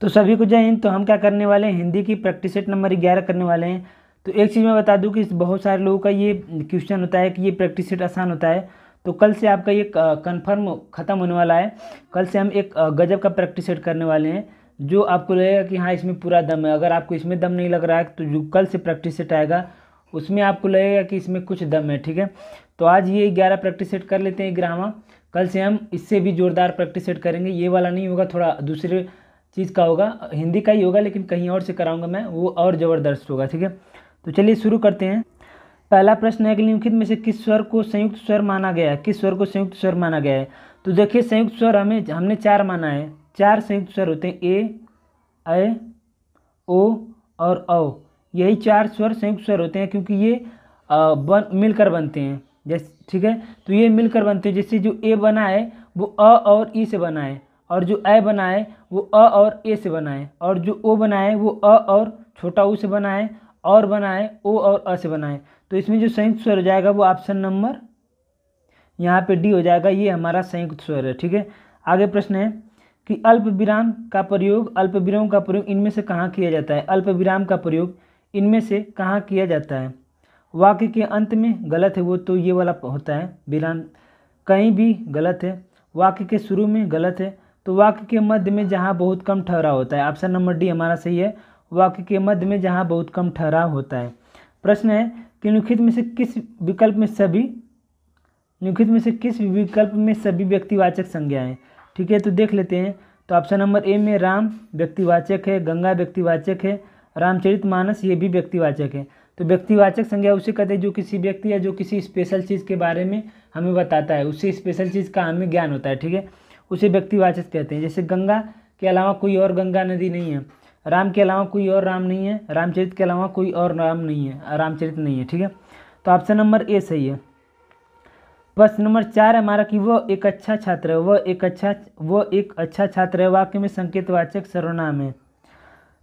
तो सभी को जय हिंद तो हम क्या करने वाले हैं हिंदी की प्रैक्टिस सेट नंबर ग्यारह करने वाले हैं तो एक चीज़ मैं बता दूं कि बहुत सारे लोगों का ये क्वेश्चन होता है कि ये प्रैक्टिस सेट आसान होता है तो कल से आपका ये कन्फर्म ख़त्म होने वाला है कल से हम एक गज़ब का प्रैक्टिस सेट करने वाले हैं जो आपको लगेगा कि हाँ इसमें पूरा दम है अगर आपको इसमें दम नहीं लग रहा है तो जो कल से प्रैक्टिस सेट आएगा उसमें आपको लगेगा कि इसमें कुछ दम है ठीक है तो आज ये ग्यारह प्रैक्टिस सेट कर लेते हैं ग्रामा कल से हम इससे भी ज़ोरदार प्रैक्टिस सेट करेंगे ये वाला नहीं होगा थोड़ा दूसरे चीज़ का होगा हिंदी का ही होगा लेकिन कहीं और से कराऊंगा मैं वो और ज़बरदस्त होगा ठीक है तो चलिए शुरू करते हैं पहला प्रश्न है कि निम्नलिखित में से किस स्वर को संयुक्त स्वर माना गया है किस स्वर को संयुक्त स्वर माना गया है तो देखिए संयुक्त स्वर हमें हमने चार माना है चार संयुक्त स्वर होते हैं ए ए ओ और औ यही चार स्वर संयुक्त स्वर होते हैं क्योंकि ये बन मिलकर बनते हैं जैसे ठीक है तो ये मिलकर बनते हैं जैसे जो ए बना है वो अ और ई से बना है और जो ए बनाए वो अ और ए से बनाए और जो ओ बनाए वो अ और छोटा ओ से बनाए और बनाए ओ और अ से बनाए तो इसमें जो संयुक्त स्वर हो जाएगा वो ऑप्शन नंबर यहाँ पे डी हो जाएगा ये हमारा संयुक्त स्वर है ठीक है आगे प्रश्न है कि अल्प विराम का प्रयोग अल्प विराम का प्रयोग इनमें से कहाँ किया जाता है अल्प विराम का प्रयोग इनमें से कहाँ किया जाता है वाक्य के अंत में गलत है वो तो ये वाला होता है विराम कहीं भी गलत है वाक्य के शुरू में गलत है तो वाक्य के मध्य में जहाँ बहुत कम ठहरा होता है ऑप्शन नंबर डी हमारा सही है वाक्य के मध्य में जहाँ बहुत कम ठहराव होता है प्रश्न है कि निम्नलिखित में से किस विकल्प में सभी निम्नलिखित में से किस विकल्प में सभी व्यक्तिवाचक संज्ञाएँ ठीक है तो देख लेते हैं तो ऑप्शन नंबर ए में राम व्यक्तिवाचक है गंगा व्यक्तिवाचक है रामचरित मानस ये भी व्यक्तिवाचक है तो व्यक्तिवाचक संज्ञा उसे कहते हैं जो किसी व्यक्ति या जो किसी स्पेशल चीज़ के बारे में हमें बताता है उससे स्पेशल चीज़ का हमें ज्ञान होता है ठीक है उसे व्यक्तिवाचक कहते हैं जैसे गंगा के अलावा कोई और गंगा नदी नहीं है राम के अलावा कोई और राम नहीं है रामचरित के अलावा कोई और राम नहीं है रामचरित नहीं है ठीक है तो ऑप्शन नंबर ए सही है प्रश्न नंबर चार है हमारा कि वह एक अच्छा छात्र है वह एक अच्छा वह एक अच्छा छात्र है वाक्य में संकेतवाचक सर्वनाम है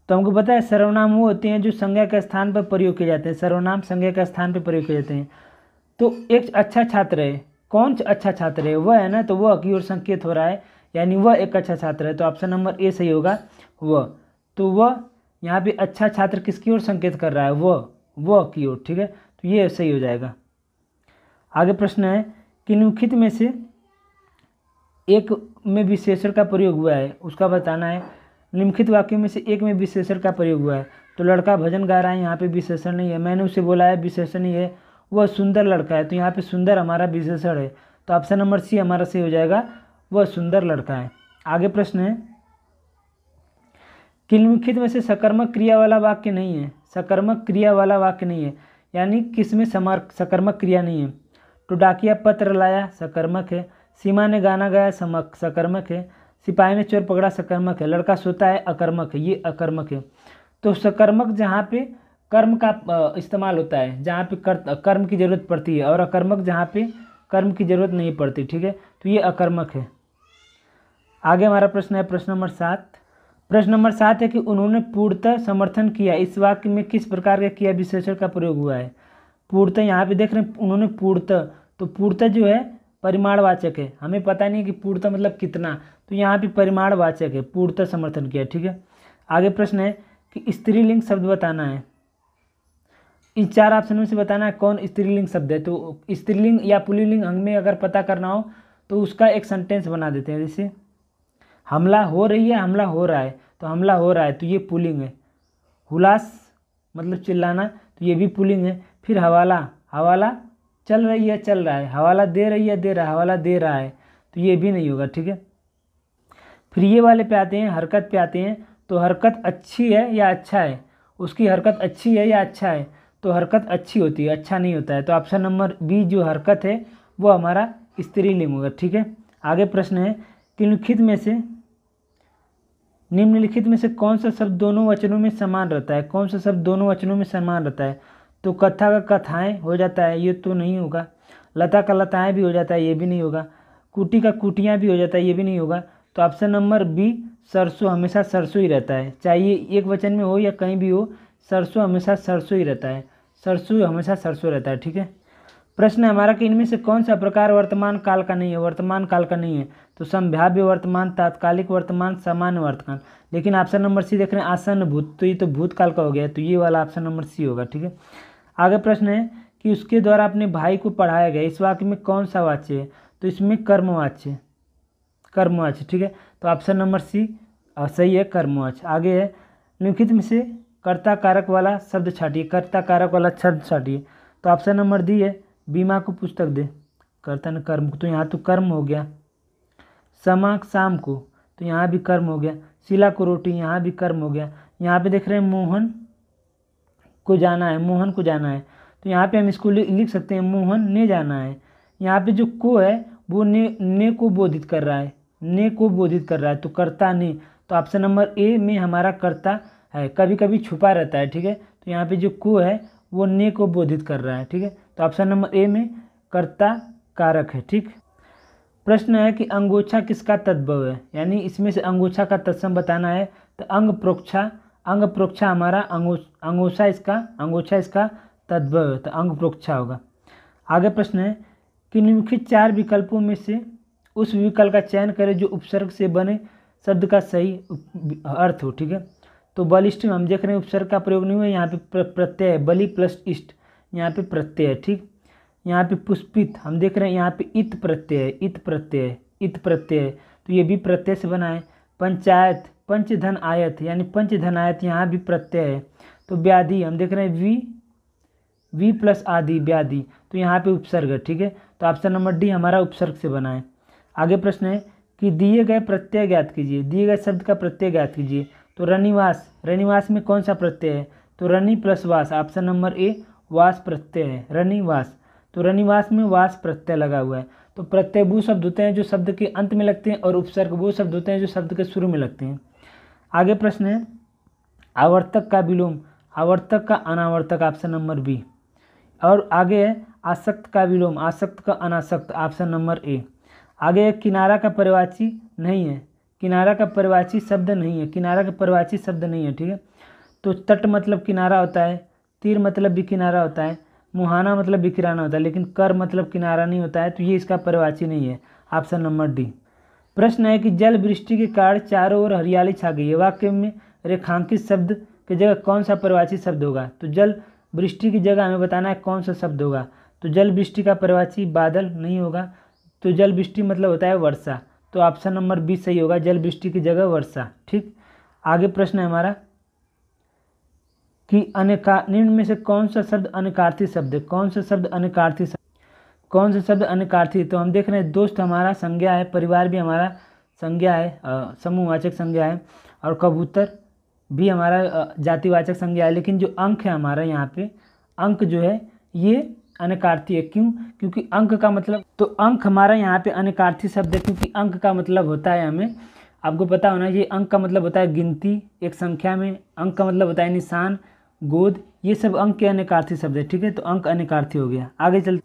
तो हमको पता है सर्वनाम वो होते हैं जो संज्ञा के स्थान पर प्रयोग किए जाते हैं सर्वनाम संज्ञा के स्थान पर प्रयोग किए जाते हैं तो एक अच्छा छात्र है कौन अच्छा छात्र है वह है ना तो वह की ओर संकेत हो रहा है यानी वह एक अच्छा छात्र है तो ऑप्शन नंबर ए सही होगा वह तो वह यहाँ पे अच्छा छात्र किसकी ओर संकेत कर रहा है वह वह की ओर ठीक है तो ये सही हो जाएगा आगे प्रश्न है कि निम्नलिखित में से एक में विशेषण का प्रयोग हुआ है उसका बताना है निम्नलिखित वाक्यों में से एक में विशेषण का प्रयोग हुआ है तो लड़का भजन गा रहा है यहाँ पे विशेषण नहीं है मैंने उसे बोला है विशेषण नहीं है वह सुंदर लड़का है तो यहाँ पे सुंदर हमारा विशेषण है तो ऑप्शन नंबर सी हमारा सही हो जाएगा वह सुंदर लड़का है आगे प्रश्न है किलमुखित में से सकर्मक क्रिया वाला वाक्य नहीं है सकर्मक क्रिया वाला वाक्य नहीं है यानी किस में समार सकर्मक क्रिया नहीं है तो डाकिया पत्र लाया सकर्मक है सीमा ने गाना गाया समक सकर्मक है सिपाही ने चोर पकड़ा सकर्मक है लड़का सोता है अकर्मक है ये अकर्मक है तो सकर्मक जहाँ पे कर्म का इस्तेमाल होता है जहाँ पे कर, कर्म की ज़रूरत पड़ती है और अकर्मक जहाँ पे कर्म की ज़रूरत नहीं पड़ती ठीक है तो ये अकर्मक है आगे हमारा प्रश्न है प्रश्न नंबर सात प्रश्न नंबर सात है कि उन्होंने पूर्णतः समर्थन किया इस वाक्य में किस प्रकार का किया विशेषण का प्रयोग हुआ है पूर्णतः यहाँ पे देख रहे हैं उन्होंने पूर्णतः तो पूर्णतः जो है परिमाणवाचक है हमें पता नहीं कि पूर्णतः मतलब कितना तो यहाँ पे परिमाणवाचक है पूर्णतः समर्थन किया ठीक है आगे प्रश्न है कि स्त्रीलिंग शब्द बताना है इन चार ऑप्शनों से बताना है कौन स्त्रीलिंग शब्द है तो स्त्रीलिंग या पुलिंग अंग में अगर पता करना हो तो उसका एक सेंटेंस बना देते हैं जैसे हमला हो रही है हमला हो रहा है तो हमला हो रहा है तो ये पुलिंग है हुलास मतलब चिल्लाना तो ये भी पुलिंग है फिर हवाला हवाला चल रही है चल रहा है हवाला दे रही है दे रहा है हवाला दे रहा है तो ये भी नहीं होगा ठीक है फिर ये वाले पे आते हैं हरकत पे आते हैं तो हरकत अच्छी है या अच्छा है उसकी हरकत अच्छी है या अच्छा है तो हरकत अच्छी होती है अच्छा नहीं होता है तो ऑप्शन नंबर बी जो हरकत है वो हमारा स्त्रीलिंग होगा ठीक है आगे प्रश्न है कि लिखित में से निम्नलिखित में से कौन सा शब्द दोनों वचनों में समान रहता है कौन सा शब्द दोनों वचनों में समान रहता है तो कथा का कथाएँ हो जाता है ये तो नहीं होगा लता का लताएँ भी हो जाता है ये भी नहीं होगा कुटी का कुटियाँ भी हो जाता है ये भी नहीं होगा तो ऑप्शन नंबर बी सरसों हमेशा सरसों ही रहता है चाहे एक वचन में हो या कहीं भी हो सरसों हमेशा सरसों ही रहता है सरसों हमेशा सरसों रहता है ठीक है प्रश्न है हमारा कि इनमें से कौन सा प्रकार वर्तमान काल का नहीं है वर्तमान काल का नहीं है तो संभाव्य वर्तमान तात्कालिक वर्तमान सामान्य वर्तमान लेकिन ऑप्शन नंबर सी देख रहे हैं आसन भूत तो ये तो भूतकाल का हो गया तो ये वाला ऑप्शन नंबर सी होगा ठीक है आगे प्रश्न है कि उसके द्वारा अपने भाई को पढ़ाया गया इस वाक्य में कौन सा वाच्य है तो इसमें कर्मवाच्य कर्मवाच्य ठीक है तो ऑप्शन नंबर सी सही है कर्मवाच्य आगे है निम्नलिखित में से कर्ता कारक वाला शब्द छाटिए कर्ता कारक वाला शब्द छाटिए तो ऑप्शन नंबर डी है बीमा को पुस्तक दे कर्ता ने कर्म तो यहाँ तो कर्म हो गया समा शाम को तो यहाँ भी कर्म हो गया शिला को रोटी यहाँ भी कर्म हो गया यहाँ पे देख रहे हैं मोहन को जाना है मोहन को जाना है तो यहाँ पे हम इसको लिख सकते हैं मोहन ने जाना है यहाँ पे जो को है वो ने ने को बोधित कर रहा है ने को बोधित कर रहा है तो कर्ता ने तो ऑप्शन नंबर ए में हमारा कर्ता है कभी कभी छुपा रहता है ठीक है तो यहाँ पे जो कु है वो ने को बोधित कर रहा है ठीक है तो ऑप्शन नंबर ए में कर्ता कारक है ठीक प्रश्न है कि अंगोछा किसका तद्भव है यानी इसमें से अंगोछा का तत्सम बताना है तो अंग प्रोक्षा अंग प्रोक्षा हमारा अंगो अंगोछा इसका अंगोछा इसका तद्भव है तो अंग प्रोक्षा होगा आगे प्रश्न है कि निम्नलिखित चार विकल्पों में से उस विकल्प का चयन करें जो उपसर्ग से बने शब्द का सही अर्थ हो ठीक है तो बल इष्ट में हम देख रहे हैं उपसर्ग का प्रयोग नहीं हुआ यहाँ पे प्रत्यय है बलि प्लस इष्ट यहाँ पे प्रत्यय है ठीक यहाँ पे पुष्पित हम देख रहे हैं यहाँ पे इत प्रत्यय इत प्रत्यय इत प्रत्यय तो ये भी प्रत्यय से बना है पंचायत पंचधन आयत यानी पंचधन आयत यहाँ भी प्रत्यय है तो व्याधि हम देख रहे हैं वी वी प्लस आदि व्याधि तो यहाँ पे उपसर्ग है ठीक है तो ऑप्शन नंबर डी हमारा उपसर्ग से बना है आगे प्रश्न है कि दिए गए प्रत्यय ज्ञात कीजिए दिए गए शब्द का प्रत्यय ज्ञात कीजिए तो रनिवास रनिवास में कौन सा प्रत्यय है तो रनि प्लस वास ऑप्शन नंबर ए वास प्रत्यय है रनिवास तो रनिवास में वास प्रत्यय लगा हुआ है तो प्रत्यय वो शब्द होते हैं जो शब्द के अंत में लगते हैं और उपसर्ग वो शब्द होते हैं जो शब्द के शुरू में लगते हैं आगे प्रश्न है आवर्तक का विलोम आवर्तक का अनावर्तक ऑप्शन नंबर बी और आगे है आसक्त का विलोम आसक्त का अनासक्त ऑप्शन नंबर ए आगे किनारा का परिवाची नहीं है किनारा का परिवाची शब्द नहीं है किनारा का परिवाची शब्द नहीं है ठीक है तो तट मतलब किनारा होता है तीर मतलब भी किनारा होता है मुहाना मतलब बिखराना होता है लेकिन कर मतलब किनारा नहीं होता है तो ये इसका परिवाची नहीं है ऑप्शन नंबर डी प्रश्न है कि जल वृष्टि के कारण चारों ओर हरियाली छा गई है वाक्य में रेखांकित शब्द की जगह कौन सा परिवाची शब्द होगा तो जल वृष्टि की जगह हमें बताना है कौन सा शब्द होगा तो जल वृष्टि का परिवाची बादल नहीं होगा तो जल वृष्टि मतलब होता है वर्षा तो ऑप्शन नंबर बी सही होगा जल वृष्टि की जगह वर्षा ठीक आगे प्रश्न है हमारा कि अनेका निम्न में से कौन सा शब्द अनकार्थी शब्द है कौन सा शब्द अनकार्थी शब्द कौन सा शब्द अनकार्थी तो हम देख रहे हैं दोस्त हमारा संज्ञा है परिवार भी हमारा संज्ञा है समूहवाचक संज्ञा है और कबूतर भी हमारा जातिवाचक संज्ञा है लेकिन जो अंक है हमारा यहाँ पे अंक जो है ये अनकार्थी है क्यों क्योंकि अंक का मतलब तो अंक हमारा यहाँ पे अनकार्थी शब्द है क्योंकि अंक का मतलब होता है हमें आपको पता होना ये अंक का मतलब होता है गिनती एक संख्या में अंक का मतलब होता है निशान गोद ये सब अंक के अनकार्थी शब्द है ठीक है तो अंक अनकार्थी हो गया आगे चल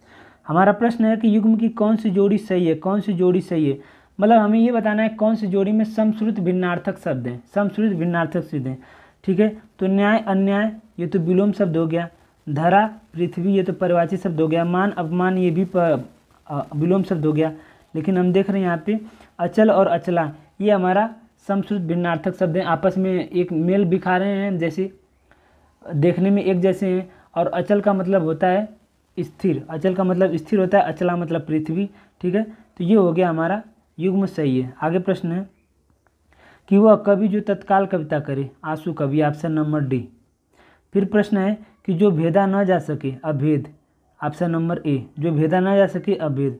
हमारा प्रश्न है कि युग्म की कौन सी जोड़ी सही है कौन सी जोड़ी सही है मतलब हमें ये बताना है कौन सी जोड़ी में समश्रुत भिन्नार्थक शब्द हैं समश्रुत भिन्नार्थक शब्द हैं ठीक है तो न्याय अन्याय ये तो विलोम शब्द हो गया धरा पृथ्वी ये तो परिवाची शब्द हो गया मान अपमान ये भी विलोम शब्द हो गया लेकिन हम देख रहे हैं यहाँ पे अचल और अचला ये हमारा समश्रुत भिन्नार्थक शब्द हैं आपस में एक मेल बिखा रहे हैं जैसे देखने में एक जैसे हैं और अचल का मतलब होता है स्थिर अचल का मतलब स्थिर होता है अचला मतलब पृथ्वी ठीक है तो ये हो गया हमारा युग्म सही है आगे प्रश्न है कि वह कवि जो तत्काल कविता करे आंसू कवि ऑप्शन नंबर डी फिर प्रश्न है कि जो भेदा न जा सके अभेद ऑप्शन नंबर ए जो भेदा न जा सके अभेद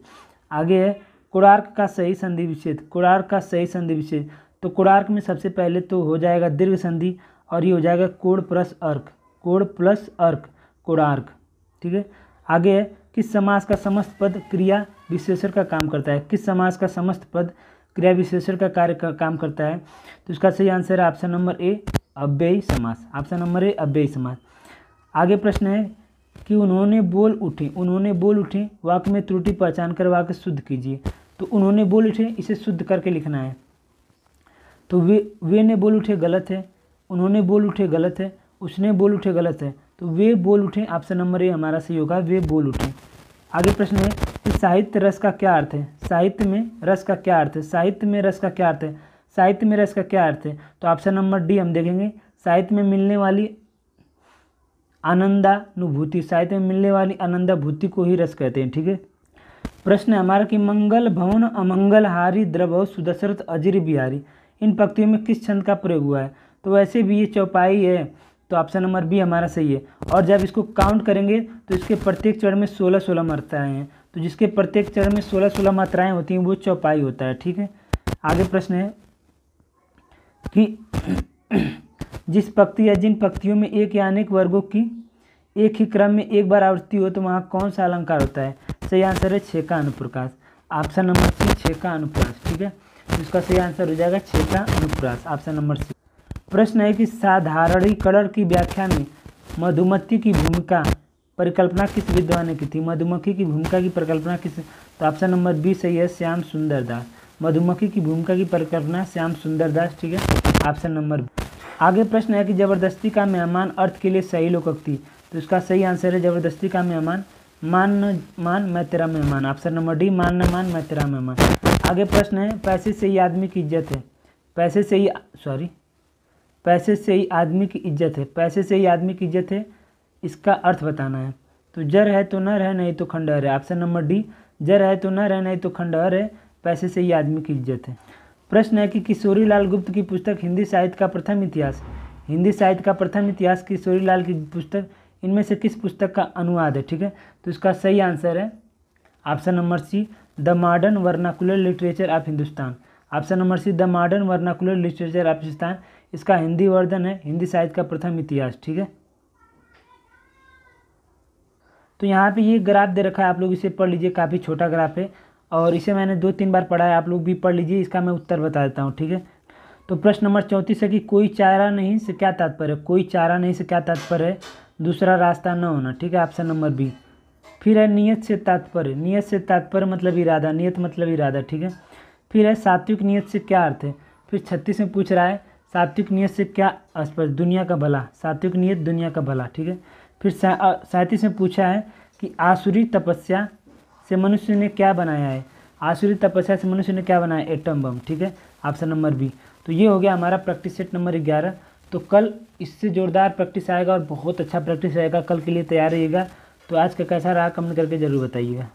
आगे है कोणार्क का सही संधि विच्छेद कोणार्क का सही संधि विच्छेद तो कोणार्क में सबसे पहले तो हो जाएगा दीर्घ संधि और ये हो जाएगा कोड प्लस अर्क कोड प्लस अर्क कोणार्क ठीक है आगे है किस समास का समस्त पद क्रिया विशेषण का काम करता है किस समास का समस्त पद क्रिया विशेषण का कार्य का काम करता है तो इसका सही आंसर है ऑप्शन नंबर ए अव्ययी समास ऑप्शन नंबर ए अव्ययी समास आगे प्रश्न है कि उन्होंने बोल उठे उन्होंने बोल उठे वाक्य में त्रुटि पहचान कर वाक्य शुद्ध कीजिए तो उन्होंने बोल उठे इसे शुद्ध करके लिखना है तो वे वे ने बोल उठे गलत है उन्होंने बोल उठे गलत है उसने बोल उठे गलत है तो वे बोल उठे ऑप्शन नंबर ए हमारा सही होगा वे बोल उठे आगे प्रश्न है कि साहित्य रस का क्या अर्थ है साहित्य में रस का क्या अर्थ है साहित्य में रस का क्या अर्थ है साहित्य में रस का क्या अर्थ है तो ऑप्शन नंबर डी हम देखेंगे साहित्य में मिलने वाली आनंदानुभूति साहित्य में मिलने वाली आनंदाभूति को ही रस कहते हैं ठीक है प्रश्न है हमारा कि मंगल भवन अमंगलहारी द्रभव सुदशरथ अजीर बिहारी इन पक्तियों में किस छंद का प्रयोग हुआ है तो वैसे भी ये चौपाई है तो ऑप्शन नंबर बी हमारा सही है और जब इसको काउंट करेंगे तो इसके प्रत्येक चरण में सोलह सोलह मात्राएँ हैं तो जिसके प्रत्येक चरण में सोलह सोलह मात्राएँ होती हैं वो चौपाई होता है ठीक है आगे प्रश्न है कि जिस पक्ति या जिन पक्तियों में एक या अनेक वर्गों की एक ही क्रम में एक बार आवृत्ति हो तो वहाँ कौन सा अलंकार होता है सही आंसर है छेका अनुप्रकाश ऑप्शन नंबर सी छेका अनुप्रास ठीक है इसका सही आंसर हो जाएगा छेका अनुप्रास ऑप्शन नंबर सी प्रश्न है कि साधारणीकरण की व्याख्या में मधुमक्खी की भूमिका परिकल्पना किस विद्वान ने की थी मधुमक्खी की भूमिका की परिकल्पना किस तो ऑप्शन नंबर बी सही है श्याम सुंदर दास मधुमक्खी की भूमिका की परिकल्पना श्याम सुंदर दास ठीक है ऑप्शन नंबर बी आगे प्रश्न है कि ज़बरदस्ती का मेहमान अर्थ के लिए सही लोकोक्ति तो इसका सही आंसर है ज़बरदस्ती का मेहमान मान न मान मैं तेरा मेहमान ऑप्शन नंबर डी मान न मान मैं तेरा मेहमान आगे प्रश्न है पैसे से ही आदमी की इज्जत है पैसे से ही सॉरी पैसे से ही आदमी की इज्जत है पैसे से ही आदमी की इज्जत है इसका अर्थ बताना है तो जर है तो नर है नहीं तो खंडहर है ऑप्शन नंबर डी जर है तो नर है नहीं तो खंडहर है पैसे से ही आदमी की इज्जत है प्रश्न है कि किशोरी लाल गुप्त की पुस्तक हिंदी साहित्य का प्रथम इतिहास हिंदी साहित्य का प्रथम इतिहास किशोरी लाल की पुस्तक इनमें से किस पुस्तक का अनुवाद है ठीक है तो इसका सही आंसर है option number C the modern vernacular literature of Hindustan option number C the modern vernacular literature of Hindustan इसका हिंदी वर्धन है हिंदी साहित्य का प्रथम इतिहास ठीक है तो यहाँ पे ये ग्राफ दे रखा है आप लोग इसे पढ़ लीजिए काफ़ी छोटा ग्राफ है और इसे मैंने दो तीन बार पढ़ा है आप लोग भी पढ़ लीजिए इसका मैं उत्तर बता देता हूँ ठीक है तो प्रश्न नंबर चौंतीस है कि कोई चारा नहीं से क्या तात्पर्य कोई चारा नहीं से क्या तात्पर्य है दूसरा रास्ता न होना ठीक है ऑप्शन नंबर बी फिर है नियत से तात्पर्य नियत से तात्पर्य मतलब इरादा नियत मतलब इरादा ठीक है फिर है सात्विक नियत से क्या अर्थ है फिर छत्तीस में पूछ रहा है सात्विक नियत से क्या स्पर्श दुनिया का भला सात्विक नियत दुनिया का भला ठीक है फिर सैंतीस में पूछा है कि आसुरी तपस्या से मनुष्य ने क्या बनाया है आसुरी तपस्या से मनुष्य ने क्या बनाया एटम बम ठीक है ऑप्शन नंबर बी तो ये हो गया हमारा प्रैक्टिस सेट नंबर ग्यारह तो कल इससे जोरदार प्रैक्टिस आएगा और बहुत अच्छा प्रैक्टिस रहेगा कल के लिए तैयार रहिएगा तो आज का कैसा रहा कमेंट करके ज़रूर बताइएगा